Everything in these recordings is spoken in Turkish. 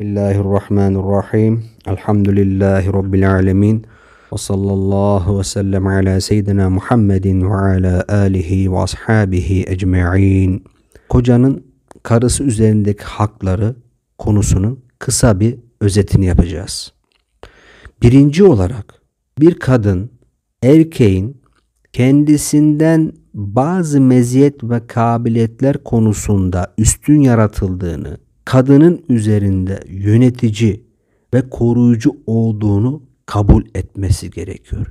Bismillahirrahmanirrahim. Elhamdülillahi Rabbil alemin. Ve sallallahu ve sellem ala seyyidina Muhammedin ve ala alihi ve ashabihi ecma'in. Kocanın karısı üzerindeki hakları konusunun kısa bir özetini yapacağız. Birinci olarak bir kadın erkeğin kendisinden bazı meziyet ve kabiliyetler konusunda üstün yaratıldığını kadının üzerinde yönetici ve koruyucu olduğunu kabul etmesi gerekiyor.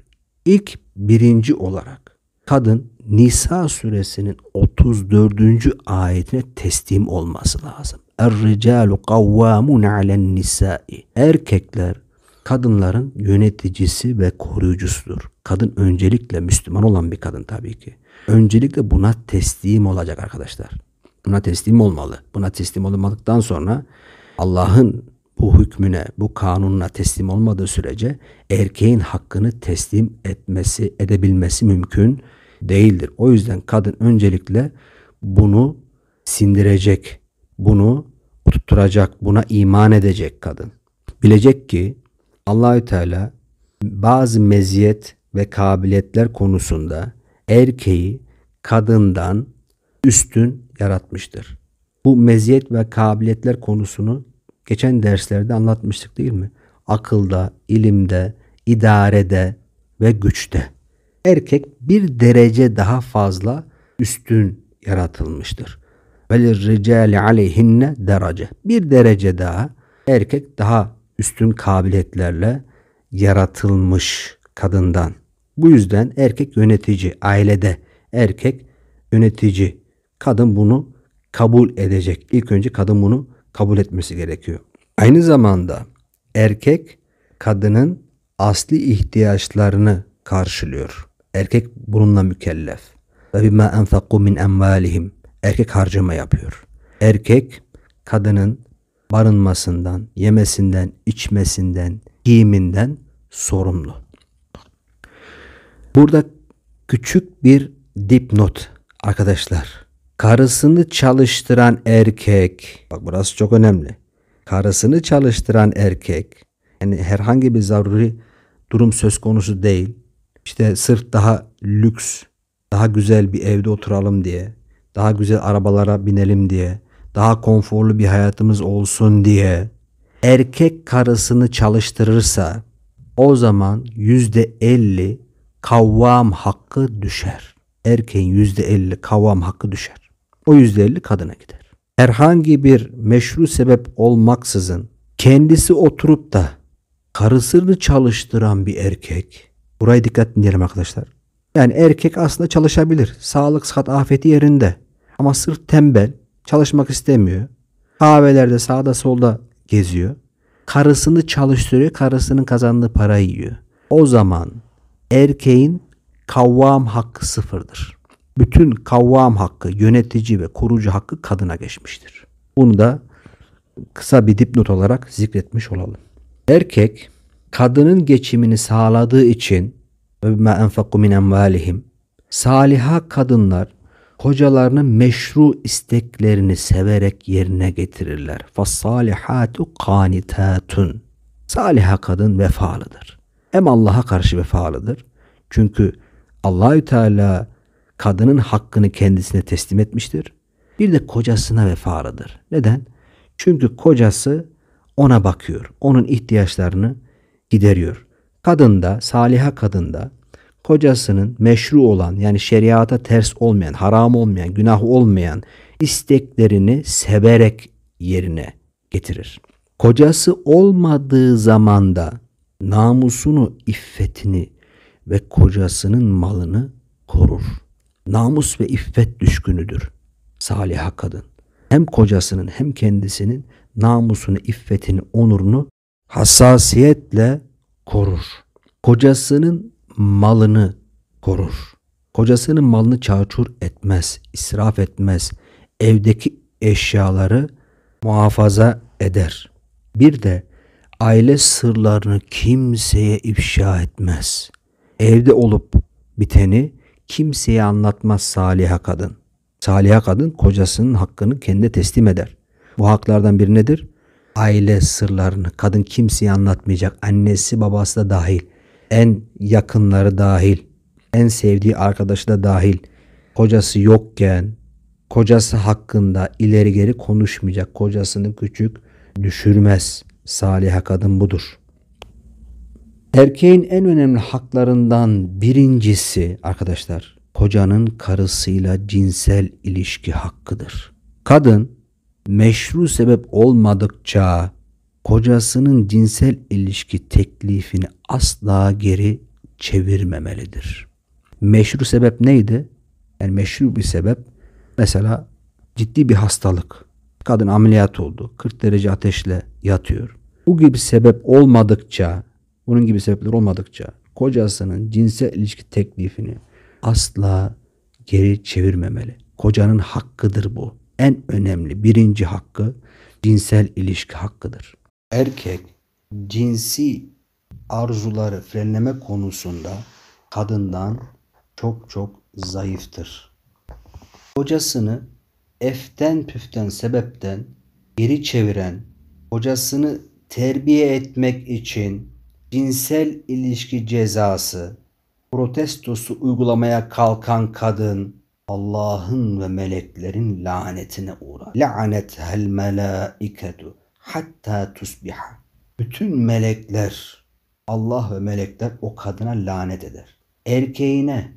İlk birinci olarak kadın Nisa suresinin 34. ayetine teslim olması lazım. Er-ricalu kavvamun alen nisa'i. Erkekler kadınların yöneticisi ve koruyucusudur. Kadın öncelikle Müslüman olan bir kadın tabii ki. Öncelikle buna teslim olacak arkadaşlar. Buna teslim olmalı. Buna teslim olmadıktan sonra Allah'ın bu hükmüne, bu kanununa teslim olmadığı sürece erkeğin hakkını teslim etmesi, edebilmesi mümkün değildir. O yüzden kadın öncelikle bunu sindirecek, bunu tutturacak, buna iman edecek kadın. Bilecek ki Allahü Teala bazı meziyet ve kabiliyetler konusunda erkeği kadından üstün yaratmıştır. Bu meziyet ve kabiliyetler konusunu geçen derslerde anlatmıştık değil mi? Akılda, ilimde, idarede ve güçte. Erkek bir derece daha fazla üstün yaratılmıştır. Velir ricali aleyhinne derece. Bir derece daha erkek daha üstün kabiliyetlerle yaratılmış kadından. Bu yüzden erkek yönetici, ailede erkek yönetici Kadın bunu kabul edecek. İlk önce kadın bunu kabul etmesi gerekiyor. Aynı zamanda erkek kadının asli ihtiyaçlarını karşılıyor. Erkek bununla mükellef. Ve bima enfakku min emvalihim. Erkek harcama yapıyor. Erkek kadının barınmasından, yemesinden, içmesinden, giyiminden sorumlu. Burada küçük bir dipnot arkadaşlar karısını çalıştıran erkek bak burası çok önemli. Karısını çalıştıran erkek yani herhangi bir zaruri durum söz konusu değil. İşte sırf daha lüks, daha güzel bir evde oturalım diye, daha güzel arabalara binelim diye, daha konforlu bir hayatımız olsun diye erkek karısını çalıştırırsa o zaman yüzde elli kavvam hakkı düşer. Erkeğin yüzde elli kavvam hakkı düşer o %50 kadına gider. Herhangi bir meşru sebep olmaksızın kendisi oturup da karısını çalıştıran bir erkek. burayı dikkat dinleyelim arkadaşlar. Yani erkek aslında çalışabilir. Sağlık, sıhhat, afeti yerinde. Ama sırf tembel, çalışmak istemiyor. Kahvelerde sağda solda geziyor. Karısını çalıştırıyor, karısının kazandığı parayı yiyor. O zaman erkeğin kavvam hakkı sıfırdır bütün kavvam hakkı, yönetici ve korucu hakkı kadına geçmiştir. Bunu da kısa bir dipnot olarak zikretmiş olalım. Erkek kadının geçimini sağladığı için ma enfaku min emvalihim saliha kadınlar kocalarının meşru isteklerini severek yerine getirirler. Fasalihatu kanitatun. Saliha kadın vefalıdır. Hem Allah'a karşı vefalıdır. Çünkü Allahü Teala kadının hakkını kendisine teslim etmiştir. Bir de kocasına vefalıdır. Neden? Çünkü kocası ona bakıyor. Onun ihtiyaçlarını gideriyor. Kadın da, saliha kadın da kocasının meşru olan yani şeriata ters olmayan, haram olmayan, günah olmayan isteklerini severek yerine getirir. Kocası olmadığı zamanda namusunu, iffetini ve kocasının malını korur namus ve iffet düşkünüdür saliha kadın. Hem kocasının hem kendisinin namusunu, iffetini, onurunu hassasiyetle korur. Kocasının malını korur. Kocasının malını çarçur etmez, israf etmez. Evdeki eşyaları muhafaza eder. Bir de aile sırlarını kimseye ifşa etmez. Evde olup biteni kimseye anlatmaz saliha kadın. Saliha kadın kocasının hakkını kendine teslim eder. Bu haklardan biri nedir? Aile sırlarını kadın kimseye anlatmayacak. Annesi babası da dahil. En yakınları dahil. En sevdiği arkadaşı da dahil. Kocası yokken kocası hakkında ileri geri konuşmayacak. Kocasını küçük düşürmez. Saliha kadın budur. Erkeğin en önemli haklarından birincisi arkadaşlar kocanın karısıyla cinsel ilişki hakkıdır. Kadın meşru sebep olmadıkça kocasının cinsel ilişki teklifini asla geri çevirmemelidir. Meşru sebep neydi? Yani meşru bir sebep mesela ciddi bir hastalık. Kadın ameliyat oldu. 40 derece ateşle yatıyor. Bu gibi sebep olmadıkça bunun gibi sebepler olmadıkça kocasının cinsel ilişki teklifini asla geri çevirmemeli. Kocanın hakkıdır bu. En önemli birinci hakkı cinsel ilişki hakkıdır. Erkek cinsi arzuları frenleme konusunda kadından çok çok zayıftır. Kocasını eften püften sebepten geri çeviren, kocasını terbiye etmek için cinsel ilişki cezası, protestosu uygulamaya kalkan kadın Allah'ın ve meleklerin lanetine uğrar. Lanet hel melaiketu hatta tusbiha. Bütün melekler Allah ve melekler o kadına lanet eder. Erkeğine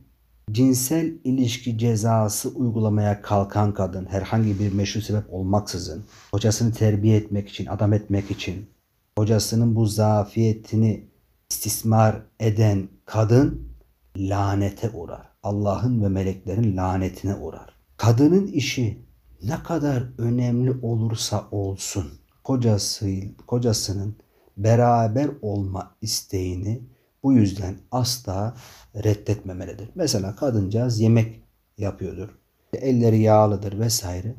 cinsel ilişki cezası uygulamaya kalkan kadın herhangi bir meşru sebep olmaksızın kocasını terbiye etmek için, adam etmek için Kocasının bu zafiyetini istismar eden kadın lanete uğrar. Allah'ın ve meleklerin lanetine uğrar. Kadının işi ne kadar önemli olursa olsun kocası, kocasının beraber olma isteğini bu yüzden asla reddetmemelidir. Mesela kadıncağız yemek yapıyordur. Elleri yağlıdır vesaire.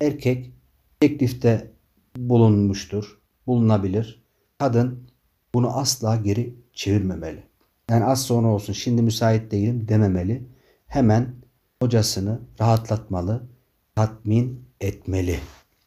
Erkek teklifte bulunmuştur bulunabilir. Kadın bunu asla geri çevirmemeli. Yani az sonra olsun şimdi müsait değilim dememeli. Hemen kocasını rahatlatmalı, tatmin etmeli.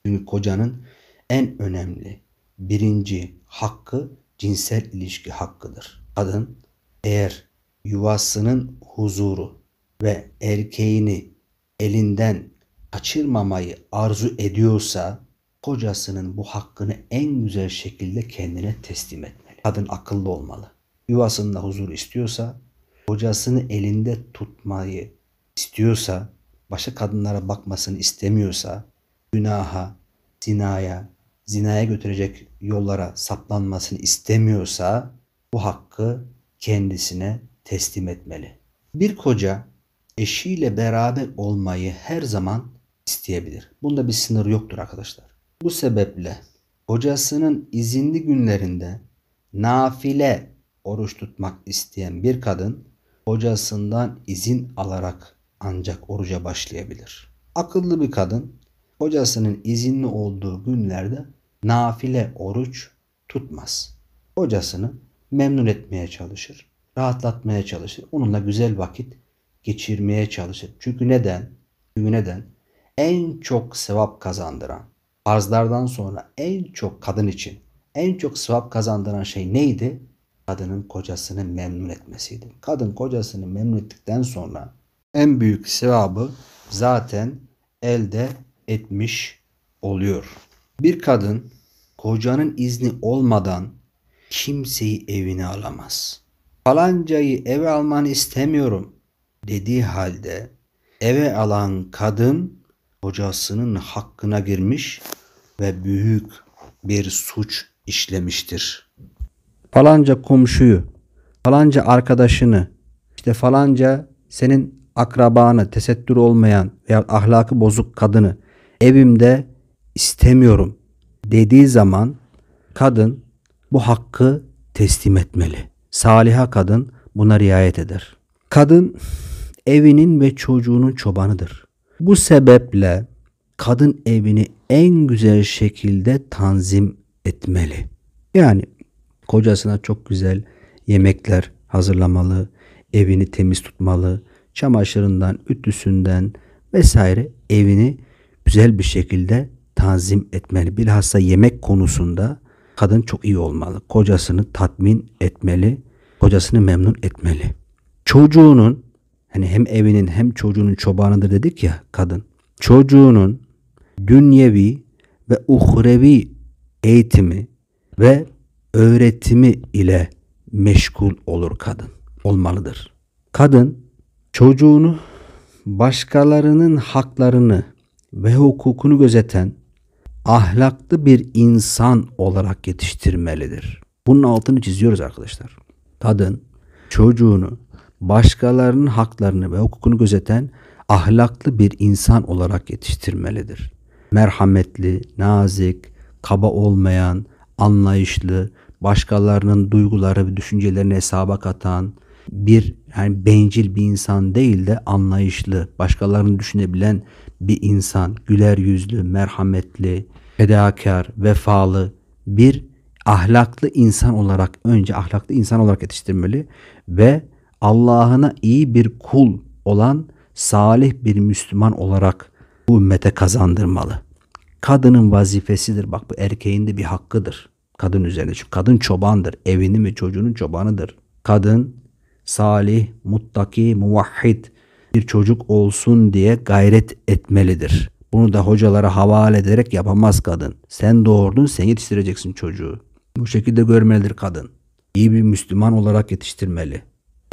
Çünkü kocanın en önemli birinci hakkı cinsel ilişki hakkıdır. Kadın eğer yuvasının huzuru ve erkeğini elinden kaçırmamayı arzu ediyorsa kocasının bu hakkını en güzel şekilde kendine teslim etmeli. Kadın akıllı olmalı. Yuvasında huzur istiyorsa, kocasını elinde tutmayı istiyorsa, başka kadınlara bakmasını istemiyorsa, günaha, zinaya, zinaya götürecek yollara saplanmasını istemiyorsa bu hakkı kendisine teslim etmeli. Bir koca eşiyle beraber olmayı her zaman isteyebilir. Bunda bir sınır yoktur arkadaşlar. Bu sebeple kocasının izinli günlerinde nafile oruç tutmak isteyen bir kadın kocasından izin alarak ancak oruca başlayabilir. Akıllı bir kadın kocasının izinli olduğu günlerde nafile oruç tutmaz. Kocasını memnun etmeye çalışır, rahatlatmaya çalışır, onunla güzel vakit geçirmeye çalışır. Çünkü neden? Çünkü neden? En çok sevap kazandıran, arzlardan sonra en çok kadın için en çok sevap kazandıran şey neydi? Kadının kocasını memnun etmesiydi. Kadın kocasını memnun ettikten sonra en büyük sevabı zaten elde etmiş oluyor. Bir kadın kocanın izni olmadan kimseyi evine alamaz. Falancayı eve almanı istemiyorum dediği halde eve alan kadın hocasının hakkına girmiş ve büyük bir suç işlemiştir. Falanca komşuyu, falanca arkadaşını, işte falanca senin akrabanı, tesettür olmayan veya ahlakı bozuk kadını evimde istemiyorum dediği zaman kadın bu hakkı teslim etmeli. Saliha kadın buna riayet eder. Kadın evinin ve çocuğunun çobanıdır. Bu sebeple kadın evini en güzel şekilde tanzim etmeli. Yani kocasına çok güzel yemekler hazırlamalı, evini temiz tutmalı, çamaşırından, ütüsünden vesaire evini güzel bir şekilde tanzim etmeli. Bilhassa yemek konusunda kadın çok iyi olmalı. Kocasını tatmin etmeli, kocasını memnun etmeli. Çocuğunun hani hem evinin hem çocuğunun çobanıdır dedik ya kadın. Çocuğunun dünyevi ve uhrevi eğitimi ve öğretimi ile meşgul olur kadın. Olmalıdır. Kadın çocuğunu başkalarının haklarını ve hukukunu gözeten ahlaklı bir insan olarak yetiştirmelidir. Bunun altını çiziyoruz arkadaşlar. Kadın çocuğunu başkalarının haklarını ve hukukunu gözeten ahlaklı bir insan olarak yetiştirmelidir. Merhametli, nazik, kaba olmayan, anlayışlı, başkalarının duyguları ve düşüncelerini hesaba katan bir yani bencil bir insan değil de anlayışlı, başkalarını düşünebilen bir insan, güler yüzlü, merhametli, fedakar, vefalı bir ahlaklı insan olarak önce ahlaklı insan olarak yetiştirmeli ve Allah'ına iyi bir kul olan salih bir Müslüman olarak bu ümmete kazandırmalı. Kadının vazifesidir. Bak bu erkeğin de bir hakkıdır. Kadın üzerine. Çünkü kadın çobandır. Evinin ve çocuğunun çobanıdır. Kadın salih, muttaki, muvahhid bir çocuk olsun diye gayret etmelidir. Bunu da hocalara havale ederek yapamaz kadın. Sen doğurdun, sen yetiştireceksin çocuğu. Bu şekilde görmelidir kadın. İyi bir Müslüman olarak yetiştirmeli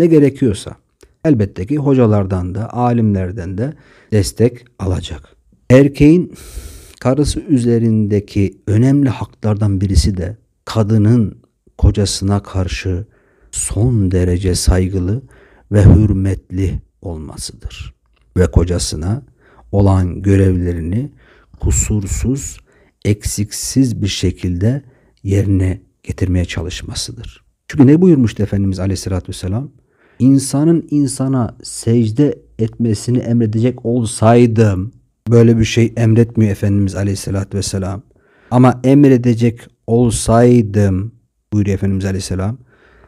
de gerekiyorsa elbette ki hocalardan da alimlerden de destek alacak. Erkeğin karısı üzerindeki önemli haklardan birisi de kadının kocasına karşı son derece saygılı ve hürmetli olmasıdır. Ve kocasına olan görevlerini kusursuz, eksiksiz bir şekilde yerine getirmeye çalışmasıdır. Çünkü ne buyurmuştu Efendimiz Aleyhisselatü Vesselam? insanın insana secde etmesini emredecek olsaydım böyle bir şey emretmiyor Efendimiz Aleyhisselatü Vesselam. Ama emredecek olsaydım buyuruyor Efendimiz Aleyhisselam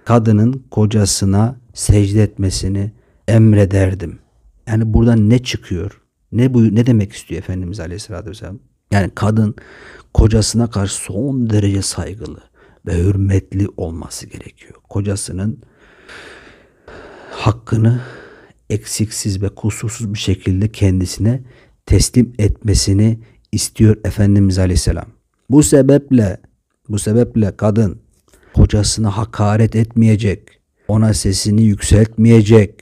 kadının kocasına secde etmesini emrederdim. Yani buradan ne çıkıyor? Ne bu ne demek istiyor Efendimiz Aleyhisselatü Vesselam? Yani kadın kocasına karşı son derece saygılı ve hürmetli olması gerekiyor. Kocasının hakkını eksiksiz ve kusursuz bir şekilde kendisine teslim etmesini istiyor Efendimiz Aleyhisselam. Bu sebeple bu sebeple kadın kocasına hakaret etmeyecek, ona sesini yükseltmeyecek,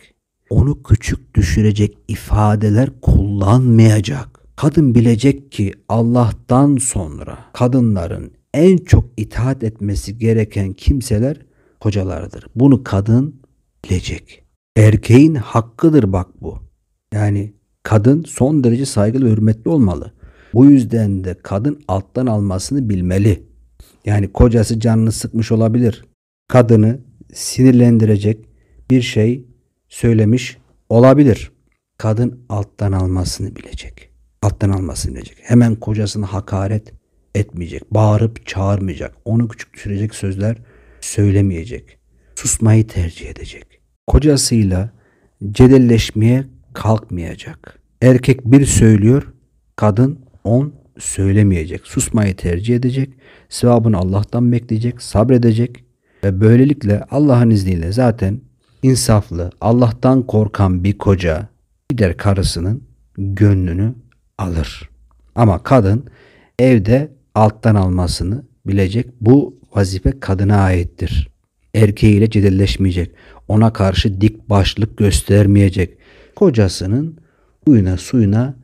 onu küçük düşürecek ifadeler kullanmayacak. Kadın bilecek ki Allah'tan sonra kadınların en çok itaat etmesi gereken kimseler kocalardır. Bunu kadın bilecek. Erkeğin hakkıdır bak bu. Yani kadın son derece saygılı ve hürmetli olmalı. Bu yüzden de kadın alttan almasını bilmeli. Yani kocası canını sıkmış olabilir. Kadını sinirlendirecek bir şey söylemiş olabilir. Kadın alttan almasını bilecek. Alttan almasını bilecek. Hemen kocasını hakaret etmeyecek. Bağırıp çağırmayacak. Onu küçük düşürecek sözler söylemeyecek. Susmayı tercih edecek kocasıyla cedelleşmeye kalkmayacak. Erkek bir söylüyor, kadın on söylemeyecek. Susmayı tercih edecek. Sevabını Allah'tan bekleyecek, sabredecek ve böylelikle Allah'ın izniyle zaten insaflı, Allah'tan korkan bir koca gider karısının gönlünü alır. Ama kadın evde alttan almasını bilecek. Bu vazife kadına aittir. Erkeğiyle cedelleşmeyecek ona karşı dik başlık göstermeyecek. Kocasının uyuna suyuna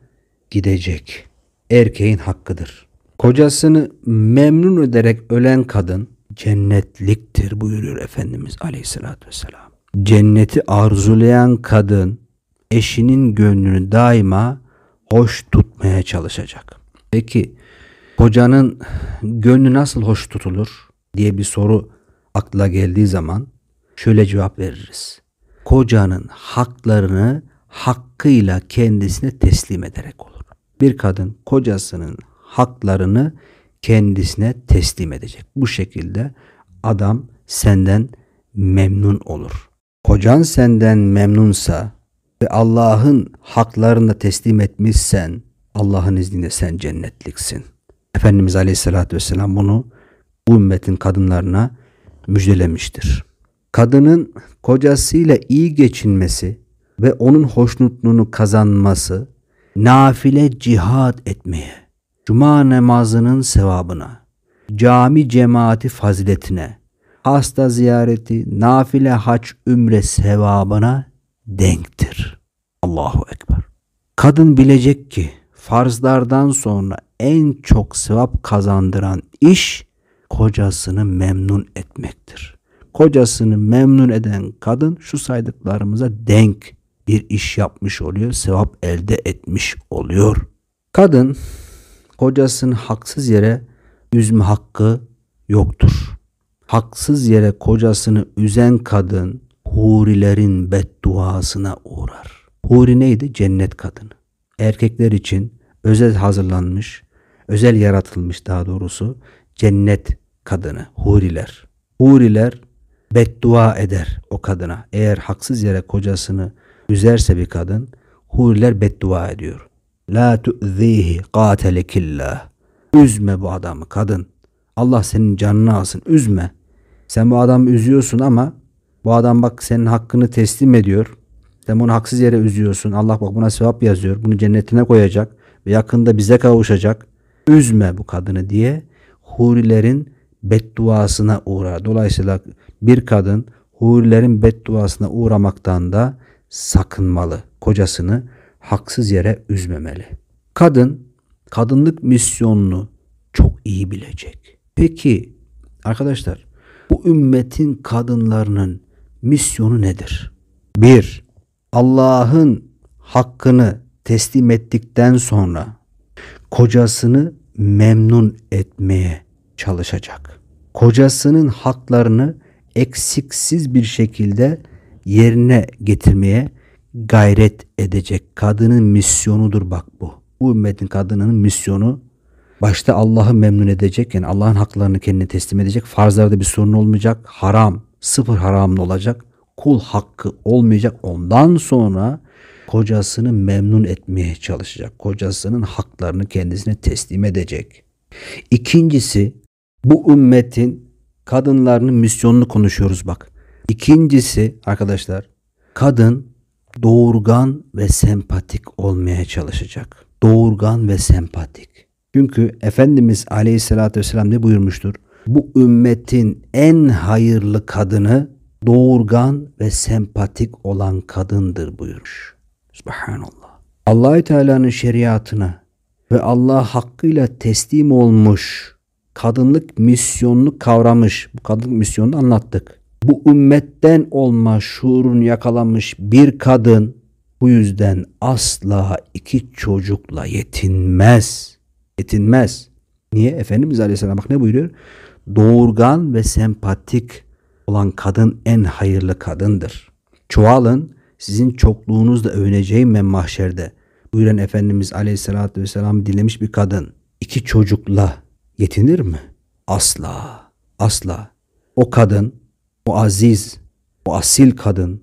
gidecek. Erkeğin hakkıdır. Kocasını memnun ederek ölen kadın cennetliktir buyuruyor Efendimiz aleyhissalatü vesselam. Cenneti arzulayan kadın eşinin gönlünü daima hoş tutmaya çalışacak. Peki kocanın gönlü nasıl hoş tutulur diye bir soru akla geldiği zaman şöyle cevap veririz. Kocanın haklarını hakkıyla kendisine teslim ederek olur. Bir kadın kocasının haklarını kendisine teslim edecek. Bu şekilde adam senden memnun olur. Kocan senden memnunsa ve Allah'ın haklarını teslim etmişsen Allah'ın izniyle sen cennetliksin. Efendimiz Aleyhisselatü Vesselam bunu bu ümmetin kadınlarına müjdelemiştir kadının kocasıyla iyi geçinmesi ve onun hoşnutluğunu kazanması nafile cihad etmeye, cuma namazının sevabına, cami cemaati faziletine, hasta ziyareti, nafile haç ümre sevabına denktir. Allahu Ekber. Kadın bilecek ki farzlardan sonra en çok sevap kazandıran iş kocasını memnun etmektir kocasını memnun eden kadın şu saydıklarımıza denk bir iş yapmış oluyor, sevap elde etmiş oluyor. Kadın kocasını haksız yere üzme hakkı yoktur. Haksız yere kocasını üzen kadın hurilerin bedduasına uğrar. Huri neydi? Cennet kadını. Erkekler için özel hazırlanmış, özel yaratılmış daha doğrusu cennet kadını, huriler. Huriler beddua eder o kadına. Eğer haksız yere kocasını üzerse bir kadın huriler beddua ediyor. La tu'zihi qatelikillah. Üzme bu adamı kadın. Allah senin canını alsın. Üzme. Sen bu adamı üzüyorsun ama bu adam bak senin hakkını teslim ediyor. Sen bunu haksız yere üzüyorsun. Allah bak buna sevap yazıyor. Bunu cennetine koyacak ve yakında bize kavuşacak. Üzme bu kadını diye hurilerin bedduasına uğrar. Dolayısıyla bir kadın hurilerin bedduasına uğramaktan da sakınmalı. Kocasını haksız yere üzmemeli. Kadın kadınlık misyonunu çok iyi bilecek. Peki arkadaşlar bu ümmetin kadınlarının misyonu nedir? 1. Allah'ın hakkını teslim ettikten sonra kocasını memnun etmeye çalışacak. Kocasının haklarını eksiksiz bir şekilde yerine getirmeye gayret edecek. Kadının misyonudur bak bu. Bu ümmetin kadının misyonu başta Allah'ı memnun edecek yani Allah'ın haklarını kendine teslim edecek. Farzlarda bir sorun olmayacak. Haram, sıfır haramlı olacak. Kul hakkı olmayacak. Ondan sonra kocasını memnun etmeye çalışacak. Kocasının haklarını kendisine teslim edecek. İkincisi bu ümmetin kadınların misyonunu konuşuyoruz bak. İkincisi arkadaşlar kadın doğurgan ve sempatik olmaya çalışacak. Doğurgan ve sempatik. Çünkü Efendimiz Aleyhisselatü Vesselam ne buyurmuştur? Bu ümmetin en hayırlı kadını doğurgan ve sempatik olan kadındır buyurmuş. Subhanallah. Allahü Teala'nın şeriatına ve Allah hakkıyla teslim olmuş kadınlık misyonunu kavramış. Bu kadınlık misyonunu anlattık. Bu ümmetten olma şuurunu yakalamış bir kadın bu yüzden asla iki çocukla yetinmez. Yetinmez. Niye? Efendimiz Aleyhisselam bak ne buyuruyor? Doğurgan ve sempatik olan kadın en hayırlı kadındır. Çoğalın sizin çokluğunuzla övüneceğim ben mahşerde. Buyuran Efendimiz Aleyhisselatü Vesselam dilemiş bir kadın. iki çocukla yetinir mi? Asla, asla. O kadın, o aziz, o asil kadın,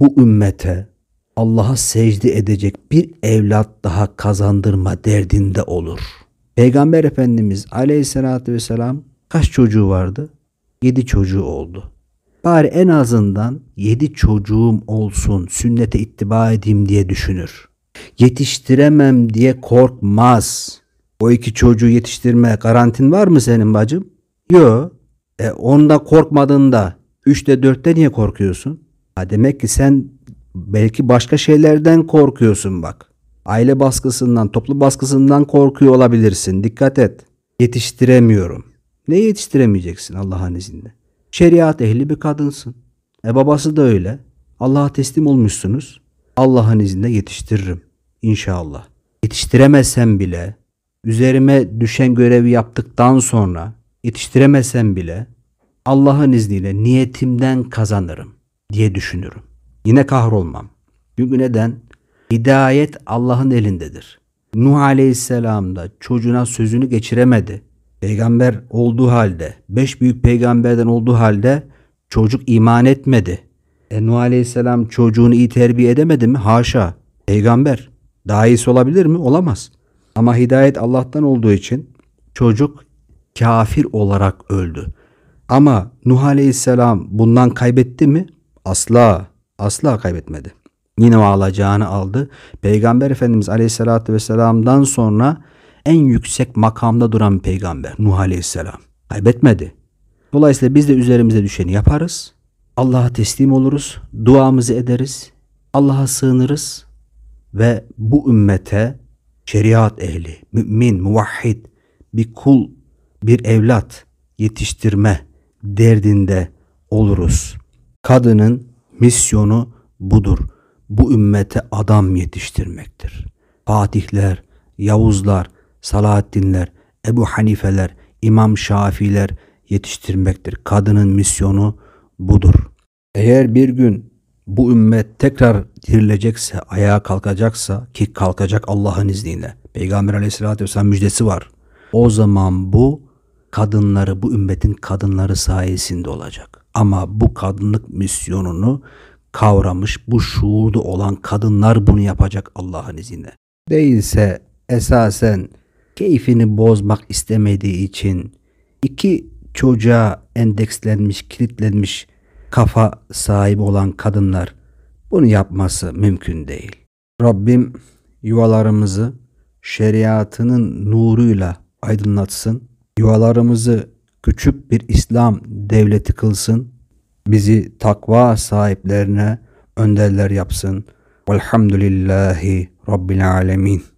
bu ümmete Allah'a secde edecek bir evlat daha kazandırma derdinde olur. Peygamber Efendimiz aleyhissalatü vesselam kaç çocuğu vardı? Yedi çocuğu oldu. Bari en azından yedi çocuğum olsun, sünnete ittiba edeyim diye düşünür. Yetiştiremem diye korkmaz. O iki çocuğu yetiştirme garantin var mı senin bacım? Yok. E onda korkmadığında üçte dörtte niye korkuyorsun? Ha demek ki sen belki başka şeylerden korkuyorsun bak. Aile baskısından, toplu baskısından korkuyor olabilirsin. Dikkat et. Yetiştiremiyorum. Ne yetiştiremeyeceksin Allah'ın izniyle? Şeriat ehli bir kadınsın. E babası da öyle. Allah'a teslim olmuşsunuz. Allah'ın izniyle yetiştiririm. İnşallah. Yetiştiremezsem bile üzerime düşen görevi yaptıktan sonra yetiştiremesem bile Allah'ın izniyle niyetimden kazanırım diye düşünürüm. Yine kahrolmam. Çünkü neden? Hidayet Allah'ın elindedir. Nuh Aleyhisselam da çocuğuna sözünü geçiremedi. Peygamber olduğu halde, beş büyük peygamberden olduğu halde çocuk iman etmedi. E Nuh Aleyhisselam çocuğunu iyi terbiye edemedi mi? Haşa. Peygamber. Daha iyisi olabilir mi? Olamaz. Ama hidayet Allah'tan olduğu için çocuk kafir olarak öldü. Ama Nuh Aleyhisselam bundan kaybetti mi? Asla, asla kaybetmedi. Yine o alacağını aldı. Peygamber Efendimiz Aleyhisselatü Vesselam'dan sonra en yüksek makamda duran bir peygamber Nuh Aleyhisselam. Kaybetmedi. Dolayısıyla biz de üzerimize düşeni yaparız. Allah'a teslim oluruz. Duamızı ederiz. Allah'a sığınırız. Ve bu ümmete şeriat ehli, mümin, muvahhid, bir kul, bir evlat yetiştirme derdinde oluruz. Kadının misyonu budur. Bu ümmete adam yetiştirmektir. Fatihler, Yavuzlar, Salahaddinler, Ebu Hanifeler, İmam Şafiler yetiştirmektir. Kadının misyonu budur. Eğer bir gün bu ümmet tekrar dirilecekse, ayağa kalkacaksa ki kalkacak Allah'ın izniyle. Peygamber aleyhissalatü vesselam müjdesi var. O zaman bu kadınları, bu ümmetin kadınları sayesinde olacak. Ama bu kadınlık misyonunu kavramış, bu şuurlu olan kadınlar bunu yapacak Allah'ın izniyle. Değilse esasen keyfini bozmak istemediği için iki çocuğa endekslenmiş, kilitlenmiş kafa sahibi olan kadınlar bunu yapması mümkün değil. Rabbim yuvalarımızı şeriatının nuruyla aydınlatsın. Yuvalarımızı küçük bir İslam devleti kılsın. Bizi takva sahiplerine önderler yapsın. Velhamdülillahi Rabbil Alemin.